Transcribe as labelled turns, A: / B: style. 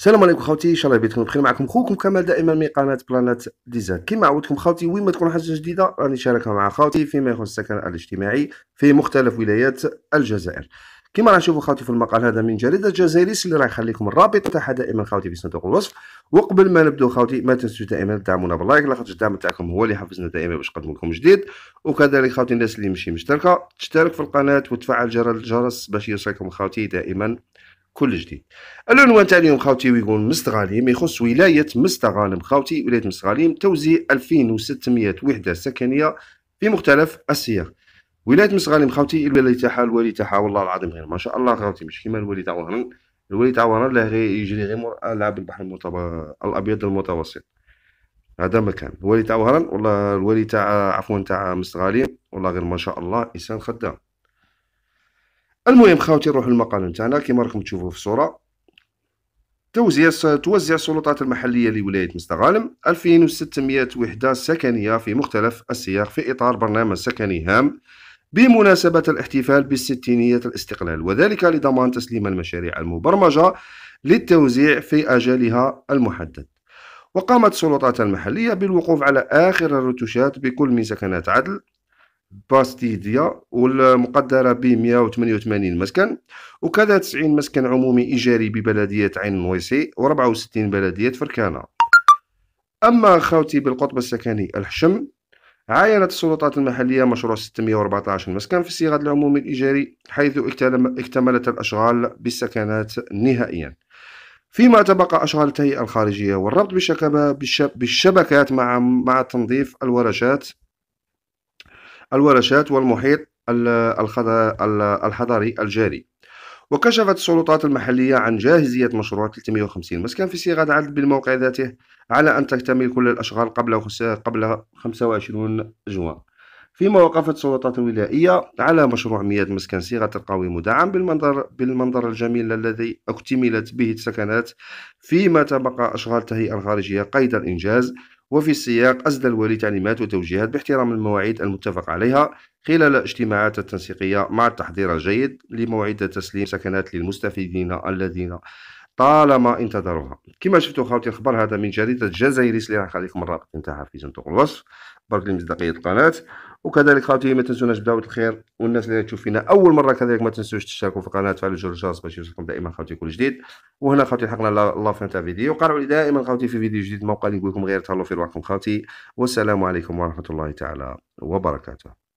A: السلام عليكم خوتي ان شاء الله بيتكم بخير معكم خوكم كمال دائما من قناه بلانات ديزاين كما عودتكم خوتي وين ما تكون حاجه جديده راني شاركها مع خوتي فيما يخص السكن الاجتماعي في مختلف ولايات الجزائر كما راه نشوفوا خوتي في المقال هذا من جريده الجزائريس اللي راه نخليكم الرابط تاعها دائما خوتي في صندوق الوصف وقبل ما نبداو خوتي ما تنسوا دائما تدعمونا باللايك لاخاطش الدعم تاعكم هو اللي يحفزنا دائما باش نقدم لكم جديد وكذلك خوتي الناس اللي مشي مشتركه تشترك في القناه وتفعل جرس الجرس باش يوصلكم خوتي دائما كل جديد العنوان تاع اليوم خاوتي ويقول مستغاليم يخص ولايه مستغانم خاوتي ولايه مستغاليم توزيع 2600 وحده سكنيه في مختلف السياق ولايه مستغاليم خاوتي الولي تاعها الولي تاعها والله العظيم غير ما شاء الله خاوتي مش كيما الولي تاع وهران الولي تاع وهران له يجري غير العاب البحر المتب... الابيض المتوسط هذا مكان الولي تاع وهران والله الولي تاع عفوا تاع مستغاليم والله غير ما شاء الله انسان خدام المهم خاوتي نروح للمقال نتاعنا كيما راكم تشوفوا في الصوره توزيع توزع السلطات المحلية لولاية مستغالم 2600 وحدة سكنية في مختلف السياق في إطار برنامج سكني هام بمناسبة الاحتفال بالستينية الاستقلال وذلك لضمان تسليم المشاريع المبرمجة للتوزيع في أجالها المحدد وقامت السلطات المحلية بالوقوف على آخر الرتوشات بكل من سكنات عدل باستيديا والمقدرة ب 188 مسكن وكذا 90 مسكن عمومي إيجاري ببلدية عين نويسي و64 بلدية فركانة أما خوتي بالقطب السكني الحشم عاينت السلطات المحلية مشروع 614 مسكن في الصيغة العمومي الإيجاري حيث اكتملت الأشغال بالسكنات نهائيا فيما تبقى أشغال التهيئة الخارجية والربط بالشبكات مع مع تنظيف الورشات الورشات والمحيط الحضري الجاري وكشفت السلطات المحلية عن جاهزية مشروع 350 مسكن في صيغة عدد بالموقع ذاته على أن تكتمل كل الأشغال قبل قبل 25 جوان فيما وقفت السلطات الولائية على مشروع مياه مسكن صيغة القوي مدعم بالمنظر, بالمنظر الجميل الذي اكتملت به السكنات فيما تبقى أشغال التهيئة الخارجية قيد الإنجاز وفي السياق أسدى الولي تعليمات وتوجيهات باحترام المواعيد المتفق عليها خلال الاجتماعات التنسيقية مع التحضير الجيد لموعد تسليم سكنات للمستفيدين الذين طالما انتظروها كما شفتوا خاوتي الخبر هذا من جريده الجزائريس اللي راح نخليكم الرابط نتاعها في صندوق الوصف برك لمصداقيه القناه وكذلك خاوتي ما تنسوناش بدعوه الخير والناس اللي تشوف فينا اول مره كذلك ما تنسوش تشتركوا في القناه وتفعلوا زر الجرس باش يوصلكم دائما خاوتي كل جديد وهنا خاوتي حقنا لافين تاع فيديو قرعوا لي دائما خاوتي في فيديو جديد موقع نقول لكم غير تهلاو في روحكم خاوتي والسلام عليكم ورحمه الله تعالى وبركاته